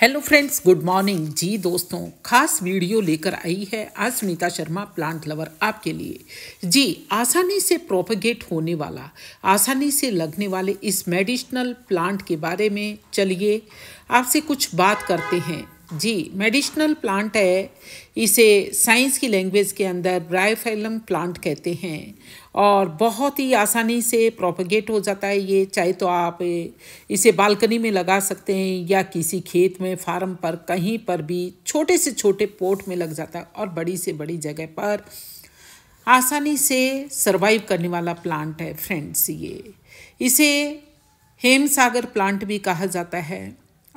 hello friends good morning ji दोस्तों खास video लेकर आई है आज सुनीता शर्मा प्लांट लवर आपके लिए जी आसानी से प्रोपगेट होने वाला आसानी से लगने वाले इस मेडिसिनल प्लांट के बारे में चलिए आपसे कुछ बात करते हैं जी मेडिसिनल प्लांट है इसे साइंस की लैंग्वेज के अंदर ब्रायोफाइलम प्लांट कहते हैं और बहुत ही आसानी से प्रोपगेट हो जाता है ये चाहे तो आप इसे बालकनी में लगा सकते हैं या किसी खेत में फार्म पर कहीं पर भी छोटे से छोटे पोट में लग जाता है और बड़ी से बड़ी जगह पर आसानी से सर्वाइव करने वाला प्लांट है फ्रेंड्स ये इसे हेम सागर प्लांट भी कहा जाता है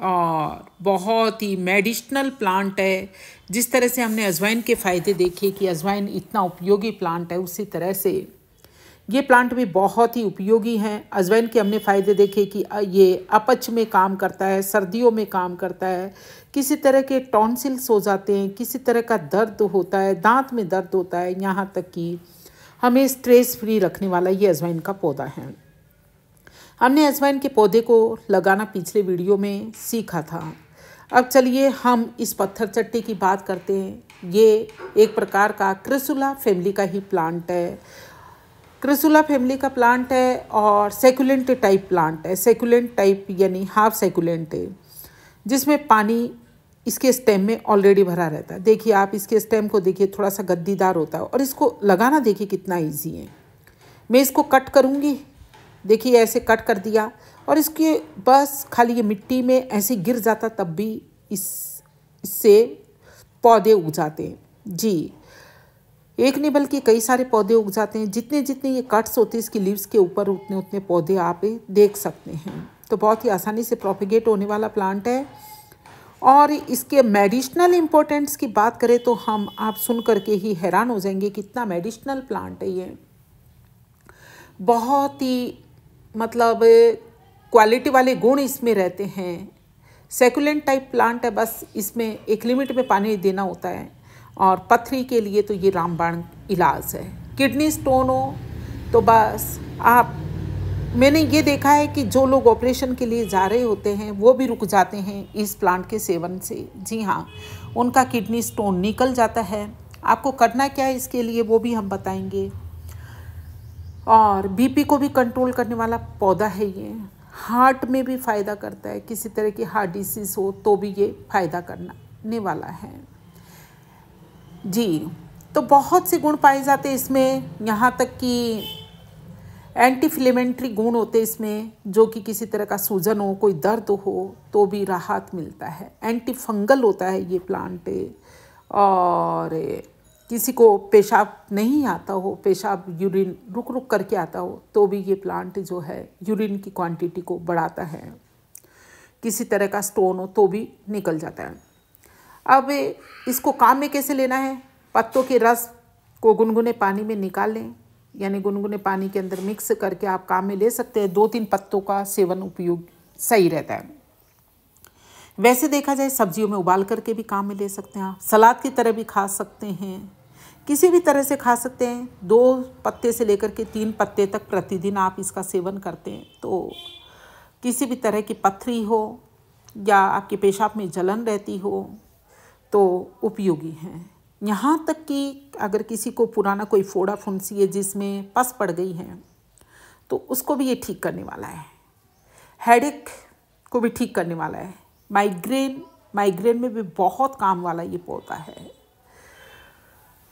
और बहुत ही मेडिसिनल प्लांट है जिस तरह से हमने अजवाइन के फ़ायदे देखे कि अजवाइन इतना उपयोगी प्लांट है उसी तरह से ये प्लांट भी बहुत ही उपयोगी हैं अजवाइन के हमने फ़ायदे देखे कि ये अपच में काम करता है सर्दियों में काम करता है किसी तरह के टॉन्सिल्स हो जाते हैं किसी तरह का दर्द होता है दांत में दर्द होता है यहाँ तक कि हमें स्ट्रेस फ्री रखने वाला ये अजवाइन का पौधा है हमने अजवाइन के पौधे को लगाना पिछले वीडियो में सीखा था अब चलिए हम इस पत्थर चट्टी की बात करते हैं ये एक प्रकार का क्रिसुला फैमिली का ही प्लांट है क्रिसुला फैमिली का प्लांट है और सेकुलेंट टाइप प्लांट है सेकुलेंट टाइप यानी हाफ सेकुलेंट है जिसमें पानी इसके स्टेम में ऑलरेडी भरा रहता है देखिए आप इसके स्टेम को देखिए थोड़ा सा गद्दीदार होता है और इसको लगाना देखिए कितना ईजी है मैं इसको कट करूँगी देखिए ऐसे कट कर दिया और इसके बस खाली ये मिट्टी में ऐसे गिर जाता तब भी इस इससे पौधे उग जाते हैं जी एक नहीं बल्कि कई सारे पौधे उग जाते हैं जितने जितने ये कट्स होते हैं इसकी लीव्स के ऊपर उतने उतने पौधे आप देख सकते हैं तो बहुत ही आसानी से प्रोपिगेट होने वाला प्लांट है और इसके मेडिशनल इम्पोर्टेंट्स की बात करें तो हम आप सुन करके ही हैरान हो जाएंगे कितना मेडिशनल प्लांट है ये बहुत ही मतलब क्वालिटी वाले गुण इसमें रहते हैं सेकुलेंट टाइप प्लांट है बस इसमें एक लिमिट में पानी देना होता है और पथरी के लिए तो ये रामबाण इलाज है किडनी स्टोन हो तो बस आप मैंने ये देखा है कि जो लोग ऑपरेशन के लिए जा रहे होते हैं वो भी रुक जाते हैं इस प्लांट के सेवन से जी हाँ उनका किडनी स्टोन निकल जाता है आपको करना क्या है इसके लिए वो भी हम बताएंगे और बीपी को भी कंट्रोल करने वाला पौधा है ये हार्ट में भी फ़ायदा करता है किसी तरह की हार्ट डिसीज़ हो तो भी ये फ़ायदा करने वाला है जी तो बहुत से गुण पाए जाते हैं इसमें यहाँ तक कि एंटी फिलेमेंट्री गुण होते हैं इसमें जो कि किसी तरह का सूजन हो कोई दर्द हो तो भी राहत मिलता है एंटी फंगल होता है ये प्लांट और किसी को पेशाब नहीं आता हो पेशाब यूरिन रुक रुक करके आता हो तो भी ये प्लांट जो है यूरिन की क्वांटिटी को बढ़ाता है किसी तरह का स्टोन हो तो भी निकल जाता है अब इसको काम में कैसे लेना है पत्तों के रस को गुनगुने पानी में निकाल लें यानी गुनगुने पानी के अंदर मिक्स करके आप काम में ले सकते हैं दो तीन पत्तों का सेवन उपयोग सही रहता है वैसे देखा जाए सब्जियों में उबाल करके भी काम में ले सकते हैं आप सलाद की तरह भी खा सकते हैं किसी भी तरह से खा सकते हैं दो पत्ते से लेकर के तीन पत्ते तक प्रतिदिन आप इसका सेवन करते हैं तो किसी भी तरह की पथरी हो या आपके पेशाब में जलन रहती हो तो उपयोगी हैं यहाँ तक कि अगर किसी को पुराना कोई फोड़ा फुंसी है जिसमें पस पड़ गई है तो उसको भी ये ठीक करने वाला है हेडेक को भी ठीक करने वाला है माइग्रेन माइग्रेन में भी बहुत काम वाला ये पौधा है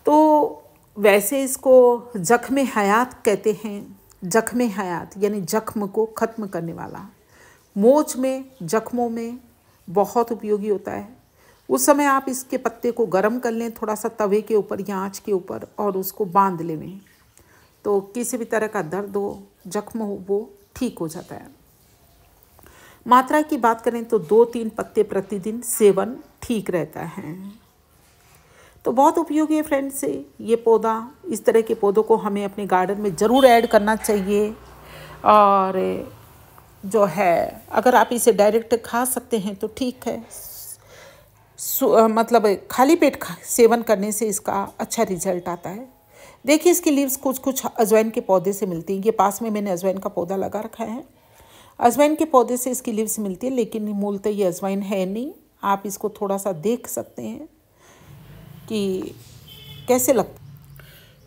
तो वैसे इसको जख्म हयात कहते हैं जख्म हयात यानी जख्म को ख़त्म करने वाला मोच में जख्मों में बहुत उपयोगी होता है उस समय आप इसके पत्ते को गर्म कर लें थोड़ा सा तवे के ऊपर या आँच के ऊपर और उसको बांध लेवें तो किसी भी तरह का दर्द हो जख्म हो वो ठीक हो जाता है मात्रा की बात करें तो दो तीन पत्ते प्रतिदिन सेवन ठीक रहता है तो बहुत उपयोगी है फ्रेंड्स ये पौधा इस तरह के पौधों को हमें अपने गार्डन में ज़रूर ऐड करना चाहिए और जो है अगर आप इसे डायरेक्ट खा सकते हैं तो ठीक है आ, मतलब खाली पेट खा, सेवन करने से इसका अच्छा रिजल्ट आता है देखिए इसकी लीव्स कुछ कुछ अजवाइन के पौधे से मिलती हैं ये पास में मैंने अजवाइन का पौधा लगा रखा है अजवाइन के पौधे से इसकी लीव्स मिलती है लेकिन मूलतः ये अजवाइन है नहीं आप इसको थोड़ा सा देख सकते हैं कि कैसे लगता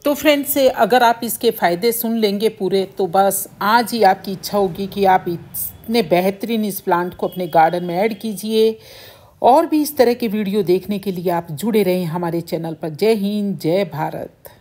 तो फ्रेंड्स अगर आप इसके फ़ायदे सुन लेंगे पूरे तो बस आज ही आपकी इच्छा होगी कि आप इतने बेहतरीन इस प्लांट को अपने गार्डन में ऐड कीजिए और भी इस तरह के वीडियो देखने के लिए आप जुड़े रहें हमारे चैनल पर जय हिंद जय भारत